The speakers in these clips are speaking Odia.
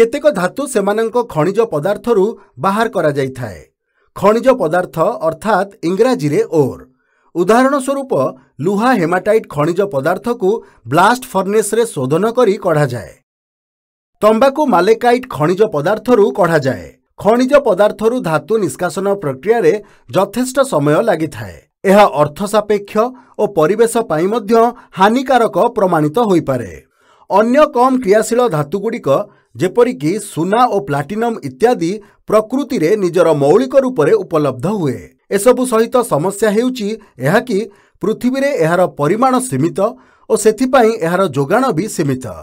କେତେକ ଧାତୁ ସେମାନଙ୍କ ଖଣିଜ ପଦାର୍ଥରୁ ବାହାର କରାଯାଇଥାଏ ଖଣିଜ ପଦାର୍ଥ ଅର୍ଥାତ୍ ଇଂରାଜୀରେ ଓର୍ ଉଦାହରଣ ସ୍ୱରୂପ ଲୁହା ହେମାଟାଇଟ୍ ଖଣିଜ ପଦାର୍ଥକୁ ବ୍ଲାଷ୍ଟ ଫର୍ନେସ୍ରେ ଶୋଧନ କରି କଢ଼ାଯାଏ ତମ୍ବାକୁ ମାଲେକାଇଟ୍ ଖଣିଜ ପଦାର୍ଥରୁ କଢ଼ାଯାଏ ଖଣିଜ ପଦାର୍ଥରୁ ଧାତୁ ନିଷ୍କାସନ ପ୍ରକ୍ରିୟାରେ ଯଥେଷ୍ଟ ସମୟ ଲାଗିଥାଏ ଏହା ଅର୍ଥ ସାପେକ୍ଷ ଓ ପରିବେଶ ପାଇଁ ମଧ୍ୟ ହାନିକାରକ ପ୍ରମାଣିତ ହୋଇପାରେ ଅନ୍ୟ କମ୍ କ୍ରିୟାଶୀଳ ଧାତୁଗୁଡ଼ିକ ଯେପରିକି ସୁନା ଓ ପ୍ଲାଟିନମ୍ ଇତ୍ୟାଦି ପ୍ରକୃତିରେ ନିଜର ମୌଳିକ ରୂପରେ ଉପଲବ୍ଧ ହୁଏ ଏସବୁ ସହିତ ସମସ୍ୟା ହେଉଛି ଏହାକି ପୃଥିବୀରେ ଏହାର ପରିମାଣ ସୀମିତ ଓ ସେଥିପାଇଁ ଏହାର ଯୋଗାଣ ବି ସୀମିତ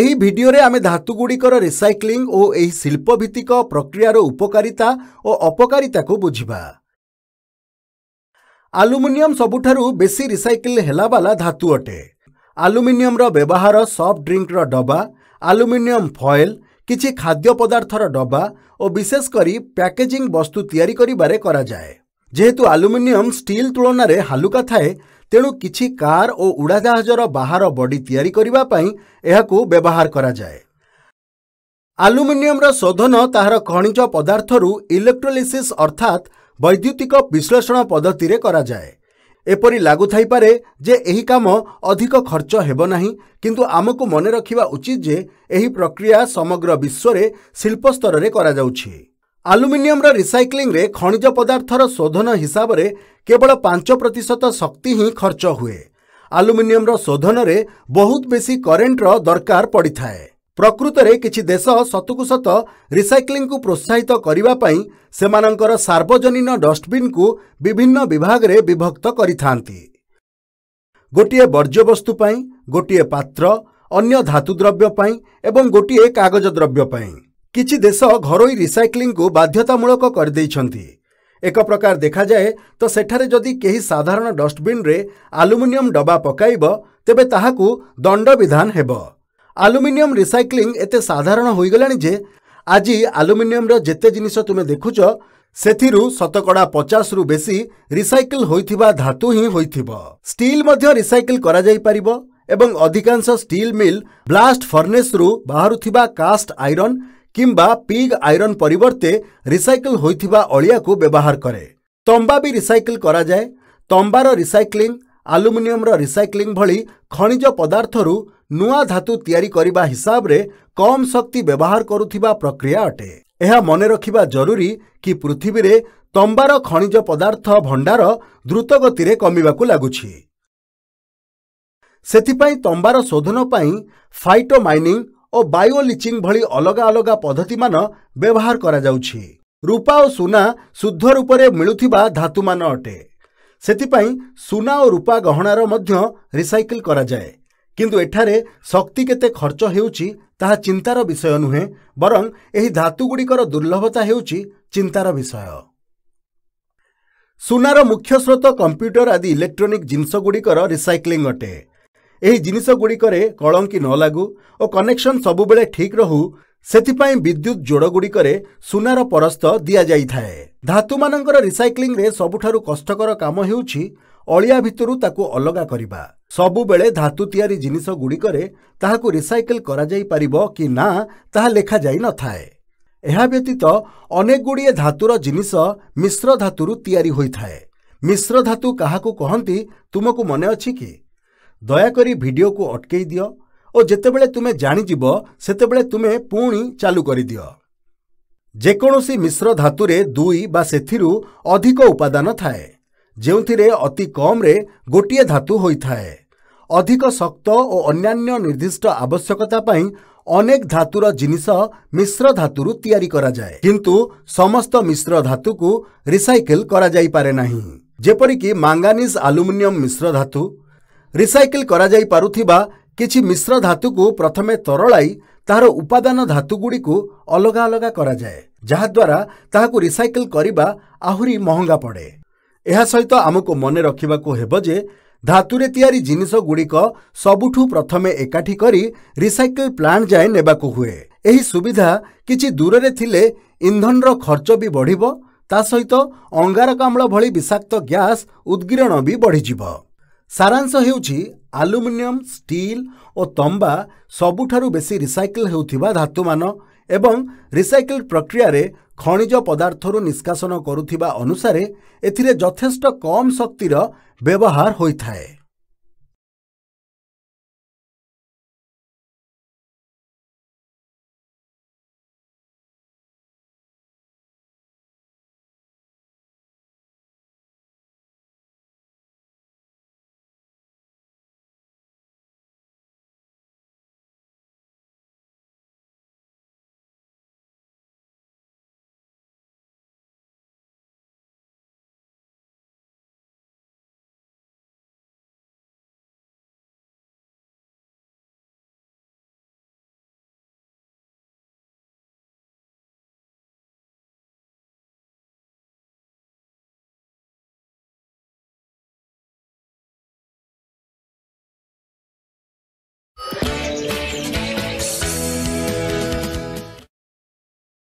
ଏହି ଭିଡ଼ିଓରେ ଆମେ ଧାତୁଗୁଡ଼ିକର ରିସାଇକ୍ଲିଂ ଓ ଏହି ଶିଳ୍ପ ଭିତ୍ତିକ ପ୍ରକ୍ରିୟାର ଉପକାରିତା ଓ ଅପକାରିତାକୁ ବୁଝିବା ଆଲୁମିନିୟମ୍ ସବୁଠାରୁ ବେଶୀ ରିସାଇକେଲ୍ ହେଲାବାଲା ଧାତୁ ଅଟେ ଆଲୁମିନିୟମ୍ର ବ୍ୟବହାର ସଫ୍ଟ ଡ୍ରିଙ୍କର ଡବା ଆଲୁମିନିୟମ୍ ଫଏଲ୍ କିଛି ଖାଦ୍ୟ ପଦାର୍ଥର ଡବା ଓ ବିଶେଷ କରି ପ୍ୟାକେଜିଂ ବସ୍ତୁ ତିଆରି କରିବାରେ କରାଯାଏ ଯେହେତୁ ଆଲୁମିନିୟମ୍ ଷ୍ଟିଲ୍ ତୁଳନାରେ ହାଲୁକା ଥାଏ ତେଣୁ କିଛି କାର୍ ଓ ଉଡ଼ାଜାହାଜର ବାହାର ବଡି ତିଆରି କରିବା ପାଇଁ ଏହାକୁ ବ୍ୟବହାର କରାଯାଏ ଆଲୁମିନିୟମ୍ର ଶୋଧନ ତାହାର ଖଣିଜ ପଦାର୍ଥରୁ ଇଲେକ୍ଟ୍ରୋଲିସିସ୍ ଅର୍ଥାତ୍ ବୈଦ୍ୟୁତିକ ବିଶ୍ଳେଷଣ ପଦ୍ଧତିରେ କରାଯାଏ ଏପରି ଲାଗୁଥାଇପାରେ ଯେ ଏହି କାମ ଅଧିକ ଖର୍ଚ୍ଚ ହେବ ନାହିଁ କିନ୍ତୁ ଆମକୁ ମନେ ରଖିବା ଉଚିତ ଯେ ଏହି ପ୍ରକ୍ରିୟା ସମଗ୍ର ବିଶ୍ୱରେ ଶିଳ୍ପ ସ୍ତରରେ କରାଯାଉଛି ଆଲୁମିନିୟମର ରିସାଇକ୍ଲିଂରେ ଖଣିଜ ପଦାର୍ଥର ଶୋଧନ ହିସାବରେ କେବଳ ପାଞ୍ଚ ପ୍ରତିଶତ ଶକ୍ତି ହିଁ ଖର୍ଚ୍ଚ ହୁଏ ଆଲୁମିନିୟମର ଶୋଧନରେ ବହୁତ ବେଶୀ କରେଣ୍ଟର ଦରକାର ପଡ଼ିଥାଏ ପ୍ରକୃତରେ କିଛି ଦେଶ ସତକୁ ସତ ରିସାଇକ୍ଲିଂକୁ ପ୍ରୋତ୍ସାହିତ କରିବା ପାଇଁ ସେମାନଙ୍କର ସାର୍ବଜନୀନ ଡଷ୍ଟବିନ୍କୁ ବିଭିନ୍ନ ବିଭାଗରେ ବିଭକ୍ତ କରିଥାନ୍ତି ଗୋଟିଏ ବର୍ଜ୍ୟବସ୍ତୁ ପାଇଁ ଗୋଟିଏ ପାତ୍ର ଅନ୍ୟ ଧାତୁଦ୍ରବ୍ୟ ପାଇଁ ଏବଂ ଗୋଟିଏ କାଗଜ ଦ୍ରବ୍ୟ ପାଇଁ କିଛି ଦେଶ ଘରୋଇ ରିସାଇକ୍ଲିଂକୁ ବାଧ୍ୟତାମୂଳକ କରିଦେଇଛନ୍ତି ଏକ ପ୍ରକାର ଦେଖାଯାଏ ତ ସେଠାରେ ଯଦି କେହି ସାଧାରଣ ଡଷ୍ଟବିନ୍ରେ ଆଲୁମିନିୟମ୍ ଡବା ପକାଇବ ତେବେ ତାହାକୁ ଦଣ୍ଡବିଧାନ ହେବ ଆଲୁମିନିୟମ୍ ରିସାଇକ୍ଲିଂ ଏତେ ସାଧାରଣ ହୋଇଗଲାଣି ଯେ ଆଜି ଆଲୁମିନିୟମ୍ର ଯେତେ ଜିନିଷ ତୁମେ ଦେଖୁଛ ସେଥିରୁ ଶତକଡ଼ା ପଚାଶରୁ ବେଶୀ ରିସାଇକଲ୍ ହୋଇଥିବା ଧାତୁ ହିଁ ହୋଇଥିବ ଷ୍ଟିଲ୍ ମଧ୍ୟ ରିସାଇକଲ୍ କରାଯାଇପାରିବ ଏବଂ ଅଧିକାଂଶ ଷ୍ଟିଲ୍ ମିଲ୍ ବ୍ଲାଷ୍ଟ ଫର୍ନେସ୍ରୁ ବାହାରୁଥିବା କାଷ୍ଟ ଆଇରନ୍ କିମ୍ବା ପିଗ୍ ଆଇରନ୍ ପରିବର୍ତ୍ତେ ରିସାଇକଲ୍ ହୋଇଥିବା ଅଳିଆକୁ ବ୍ୟବହାର କରେ ତମ୍ବା ବି ରିସାଇକଲ୍ କରାଯାଏ ତମ୍ବାର ରିସାଇକ୍ଲିଂ ଆଲୁମିନିୟମ୍ର ରିସାଇକ୍ଲିଂ ଭଳି ଖଣିଜ ପଦାର୍ଥରୁ ନୂଆ ଧାତୁ ତିଆରି କରିବା ହିସାବରେ କମ୍ ଶକ୍ତି ବ୍ୟବହାର କରୁଥିବା ପ୍ରକ୍ରିୟା ଅଟେ ଏହା ମନେ ରଖିବା ଜରୁରୀ କି ପୃଥିବୀରେ ତମ୍ବାର ଖଣିଜ ପଦାର୍ଥ ଭଣ୍ଡାର ଦ୍ରୁତଗତିରେ କମିବାକୁ ଲାଗୁଛି ସେଥିପାଇଁ ତମ୍ବାର ଶୋଧନ ପାଇଁ ଫାଇଟୋ ମାଇନିଂ ଓ ଲିଚିଂ ଭଳି ଅଲଗା ଅଲଗା ପଦ୍ଧତିମାନ ବ୍ୟବହାର କରାଯାଉଛି ରୂପା ଓ ସୁନା ଶୁଦ୍ଧ ରୂପରେ ମିଳୁଥିବା ଧାତୁମାନ ଅଟେ ସେଥିପାଇଁ ସୁନା ଓ ରୂପା ଗହଣାର ମଧ୍ୟ ରିସାଇକେଲ କରାଯାଏ କିନ୍ତୁ ଏଠାରେ ଶକ୍ତି କେତେ ଖର୍ଚ୍ଚ ହେଉଛି ତାହା ଚିନ୍ତାର ବିଷୟ ନୁହେଁ ବରଂ ଏହି ଧାତୁଗୁଡ଼ିକର ଦୁର୍ଲଭତା ହେଉଛି ଚିନ୍ତାର ବିଷୟ ସୁନାର ମୁଖ୍ୟ ସ୍ରୋତ କମ୍ପ୍ୟୁଟର ଆଦି ଇଲେକ୍ଟ୍ରୋନିକ୍ ଜିନିଷଗୁଡ଼ିକର ରିସାଇକ୍ଲିଂ ଅଟେ ଏହି ଜିନିଷଗୁଡ଼ିକରେ କଳଙ୍କି ନ ଲାଗୁ ଓ କନେକ୍ସନ୍ ସବୁବେଳେ ଠିକ୍ ରହୁ ସେଥିପାଇଁ ବିଦ୍ୟୁତ୍ ଯୋଡ଼ଗୁଡ଼ିକରେ ସୁନାର ପରସ୍ତ ଦିଆଯାଇଥାଏ ଧାତୁମାନଙ୍କର ରିସାଇକ୍ଲିଂରେ ସବୁଠାରୁ କଷ୍ଟକର କାମ ହେଉଛି ଅଳିଆ ଭିତରୁ ତାକୁ ଅଲଗା କରିବା ସବୁବେଳେ ଧାତୁ ତିଆରି ଜିନିଷଗୁଡ଼ିକରେ ତାହାକୁ ରିସାଇକେଲ୍ କରାଯାଇପାରିବ କି ନା ତାହା ଲେଖାଯାଇ ନଥାଏ ଏହା ବ୍ୟତୀତ ଅନେକଗୁଡ଼ିଏ ଧାତୁର ଜିନିଷ ମିଶ୍ର ଧାତୁରୁ ତିଆରି ହୋଇଥାଏ ମିଶ୍ର ଧାତୁ କାହାକୁ କହନ୍ତି ତୁମକୁ ମନେ ଅଛି କି ଦୟାକରି ଭିଡ଼ିଓକୁ ଅଟକେଇ ଦିଅ ଓ ଯେତେବେଳେ ତୁମେ ଜାଣିଯିବ ସେତେବେଳେ ତୁମେ ପୁଣି ଚାଲୁ କରିଦିଅ ଯେକୌଣସି ମିଶ୍ର ଧାତୁରେ ଦୁଇ ବା ସେଥିରୁ ଅଧିକ ଉପାଦାନ ଥାଏ ଯେଉଁଥିରେ ଅତି କମ୍ରେ ଗୋଟିଏ ଧାତୁ ହୋଇଥାଏ ଅଧିକ ଶକ୍ତ ଓ ଅନ୍ୟାନ୍ୟ ନିର୍ଦ୍ଦିଷ୍ଟ ଆବଶ୍ୟକତା ପାଇଁ ଅନେକ ଧାତୁର ଜିନିଷ ମିଶ୍ର ଧାତୁରୁ ତିଆରି କରାଯାଏ କିନ୍ତୁ ସମସ୍ତ ମିଶ୍ର ଧାତୁକୁ ରିସାଇକେଲ କରାଯାଇପାରେ ନାହିଁ ଯେପରିକି ମାଙ୍ଗାନିଜ୍ ଆଲୁମିନିୟମ୍ ମିଶ୍ର ଧାତୁ ରିସାଇକେଲ କରାଯାଇପାରୁଥିବା କିଛି ମିଶ୍ର ଧାତୁକୁ ପ୍ରଥମେ ତରଳାଇ ତାହାର ଉପାଦାନ ଧାତୁଗୁଡ଼ିକୁ ଅଲଗା ଅଲଗା କରାଯାଏ ଯାହାଦ୍ୱାରା ତାହାକୁ ରିସାଇକେଲ କରିବା ଆହୁରି ମହଙ୍ଗା ପଡ଼େ ଏହା ସହିତ ଆମକୁ ମନେ ରଖିବାକୁ ହେବ ଯେ ଧାତୁରେ ତିଆରି ଜିନିଷଗୁଡ଼ିକ ସବୁଠୁ ପ୍ରଥମେ ଏକାଠି କରି ରିସାଇକେଲ ପ୍ଲାଣ୍ଟ ଯାଏ ନେବାକୁ ହୁଏ ଏହି ସୁବିଧା କିଛି ଦୂରରେ ଥିଲେ ଇନ୍ଧନର ଖର୍ଚ୍ଚ ବି ବଢ଼ିବ ତା ସହିତ ଅଙ୍ଗାରକାମ୍ଳ ଭଳି ବିଷାକ୍ତ ଗ୍ୟାସ୍ ଉଦ୍ଗିରଣ ବି ବଢ଼ିଯିବ ସାରାଂଶ ହେଉଛି ଆଲୁମିନିୟମ୍ ଷ୍ଟିଲ୍ ଓ ତମ୍ବା ସବୁଠାରୁ ବେଶୀ ରିସାଇକଲ୍ ହେଉଥିବା ଧାତୁମାନ ଏବଂ ରିସାଇକଲ୍ ପ୍ରକ୍ରିୟାରେ ଖଣିଜ ପଦାର୍ଥରୁ ନିଷ୍କାସନ କରୁଥିବା ଅନୁସାରେ ଏଥିରେ ଯଥେଷ୍ଟ କମ୍ ଶକ୍ତିର ବ୍ୟବହାର ହୋଇଥାଏ